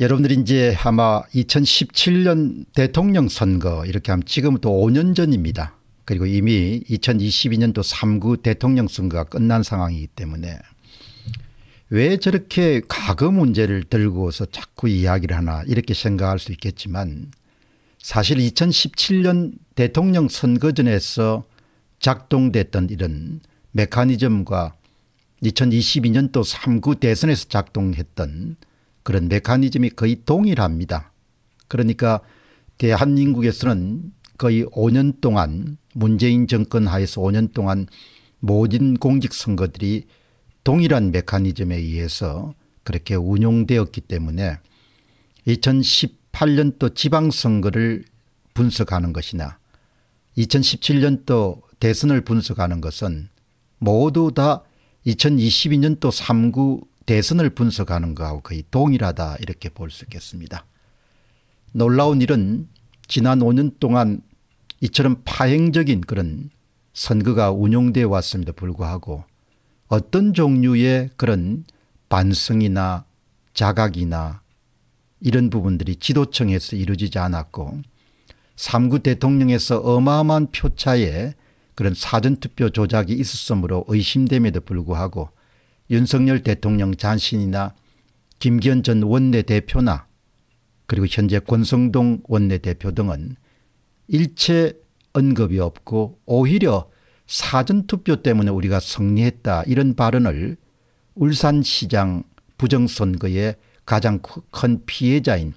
여러분들이 이제 아마 2017년 대통령 선거 이렇게 하면 지금부터 5년 전입니다. 그리고 이미 2022년도 3구 대통령 선거가 끝난 상황이기 때문에 왜 저렇게 과거 문제를 들고서 자꾸 이야기를 하나 이렇게 생각할 수 있겠지만 사실 2017년 대통령 선거전에서 작동됐던 이런 메커니즘과 2022년도 3구 대선에서 작동했던 그런 메커니즘이 거의 동일합니다. 그러니까 대한민국에서는 거의 5년 동안 문재인 정권 하에서 5년 동안 모든 공직선거들이 동일한 메커니즘에 의해서 그렇게 운용되었기 때문에 2018년도 지방선거를 분석하는 것이나 2017년도 대선을 분석하는 것은 모두 다 2022년도 3구 대선을 분석하는 것하고 거의 동일하다 이렇게 볼 수 있겠습니다. 놀라운 일은 지난 5년 동안 이처럼 파행적인 그런 선거가 운용되어 왔음에도 불구하고 어떤 종류의 그런 반성이나 자각이나 이런 부분들이 지도층에서 이루어지지 않았고 3구 대통령에서 어마어마한 표차에 그런 사전투표 조작이 있었으므로 의심됨에도 불구하고 윤석열 대통령 자신이나 김기현 전 원내대표나 그리고 현재 권성동 원내대표 등은 일체 언급이 없고 오히려 사전투표 때문에 우리가 승리했다 이런 발언을 울산시장 부정선거의 가장 큰 피해자인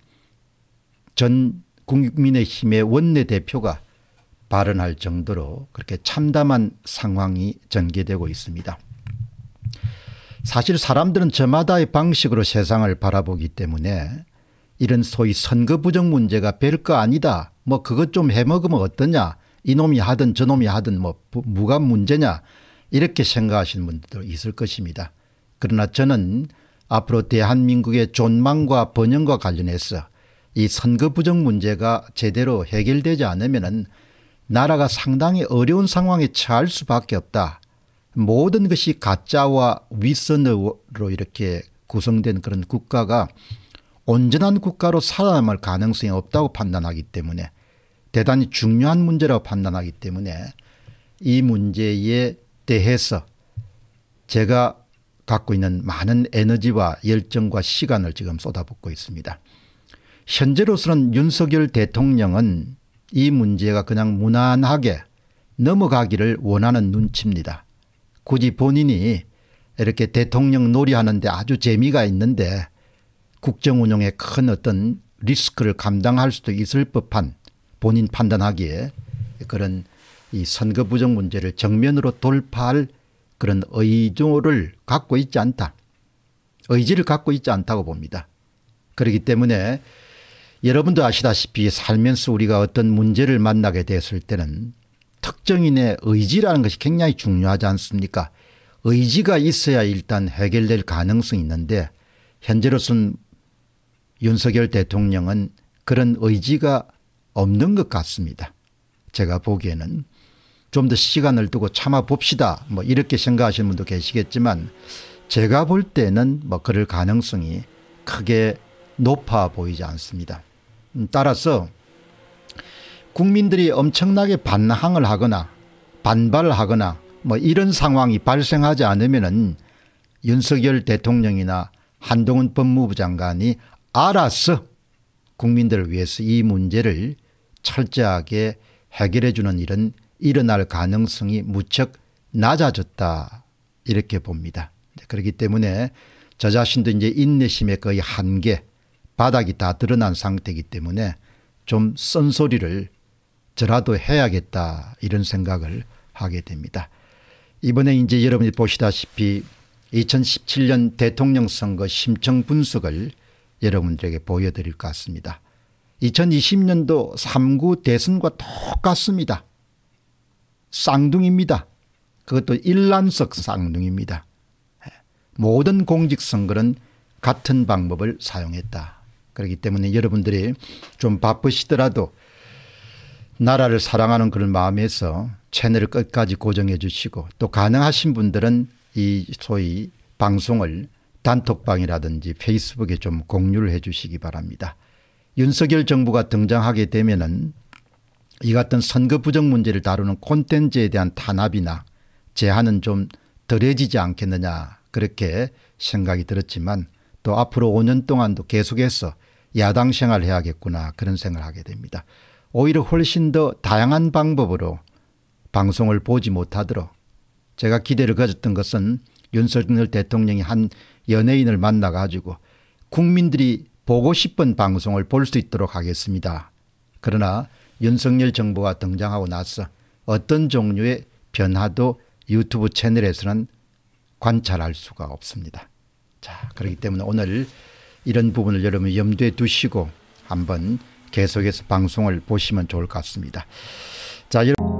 전 국민의힘의 원내대표가 발언할 정도로 그렇게 참담한 상황이 전개되고 있습니다. 사실 사람들은 저마다의 방식으로 세상을 바라보기 때문에 이런 소위 선거 부정 문제가 별 거 아니다. 뭐 그것 좀 해먹으면 어떠냐. 이놈이 하든 저놈이 하든 뭐 무관 문제냐. 이렇게 생각하시는 분들도 있을 것입니다. 그러나 저는 앞으로 대한민국의 존망과 번영과 관련해서 이 선거 부정 문제가 제대로 해결되지 않으면 나라가 상당히 어려운 상황에 처할 수밖에 없다. 모든 것이 가짜와 위선으로 이렇게 구성된 그런 국가가 온전한 국가로 살아남을 가능성이 없다고 판단하기 때문에 대단히 중요한 문제라고 판단하기 때문에 이 문제에 대해서 제가 갖고 있는 많은 에너지와 열정과 시간을 지금 쏟아붓고 있습니다. 현재로서는 윤석열 대통령은 이 문제가 그냥 무난하게 넘어가기를 원하는 눈치입니다. 굳이 본인이 이렇게 대통령 놀이하는데 아주 재미가 있는데 국정운영에 큰 어떤 리스크를 감당할 수도 있을 법한 본인 판단하기에 그런 이 선거 부정 문제를 정면으로 돌파할 그런 의도를 갖고 있지 않다. 의지를 갖고 있지 않다고 봅니다. 그렇기 때문에 여러분도 아시다시피 살면서 우리가 어떤 문제를 만나게 됐을 때는 특정인의 의지라는 것이 굉장히 중요하지 않습니까? 의지가 있어야 일단 해결될 가능성이 있는데 현재로선 윤석열 대통령은 그런 의지가 없는 것 같습니다. 제가 보기에는 좀 더 시간을 두고 참아 봅시다. 뭐 이렇게 생각하시는 분도 계시겠지만 제가 볼 때는 뭐 그럴 가능성이 크게 높아 보이지 않습니다. 따라서 국민들이 엄청나게 반항을 하거나 반발 하거나 뭐 이런 상황이 발생하지 않으면은 윤석열 대통령이나 한동훈 법무부 장관이 알아서 국민들을 위해서 이 문제를 철저하게 해결해 주는 일은 일어날 가능성이 무척 낮아졌다 이렇게 봅니다. 그렇기 때문에 저 자신도 이제 인내심의 거의 한계 바닥이 다 드러난 상태이기 때문에 좀 쓴소리를 저라도 해야겠다 이런 생각을 하게 됩니다. 이번에 이제 여러분이 보시다시피 2017년 대통령 선거 심층 분석을 여러분들에게 보여드릴 것 같습니다. 2020년도 3구 대선과 똑같습니다. 쌍둥입니다 그것도 일란석 쌍둥입니다 모든 공직선거는 같은 방법을 사용했다. 그렇기 때문에 여러분들이 좀 바쁘시더라도 나라를 사랑하는 그런 마음에서 채널을 끝까지 고정해 주시고 또 가능하신 분들은 이 소위 방송을 단톡방이라든지 페이스북에 좀 공유를 해 주시기 바랍니다. 윤석열 정부가 등장하게 되면은 이 같은 선거 부정 문제를 다루는 콘텐츠에 대한 탄압이나 제한은 좀 덜해지지 않겠느냐 그렇게 생각이 들었지만 또 앞으로 5년 동안도 계속해서 야당 생활을 해야겠구나 그런 생각을 하게 됩니다. 오히려 훨씬 더 다양한 방법으로 방송을 보지 못하도록 제가 기대를 가졌던 것은 윤석열 대통령이 한 연예인을 만나 가지고 국민들이 보고 싶은 방송을 볼 수 있도록 하겠습니다. 그러나 윤석열 정부가 등장하고 나서 어떤 종류의 변화도 유튜브 채널에서는 관찰할 수가 없습니다. 자, 그렇기 때문에 오늘 이런 부분을 여러분 염두에 두시고 한번 계속해서 방송을 보시면 좋을 것 같습니다. 자, 여러분.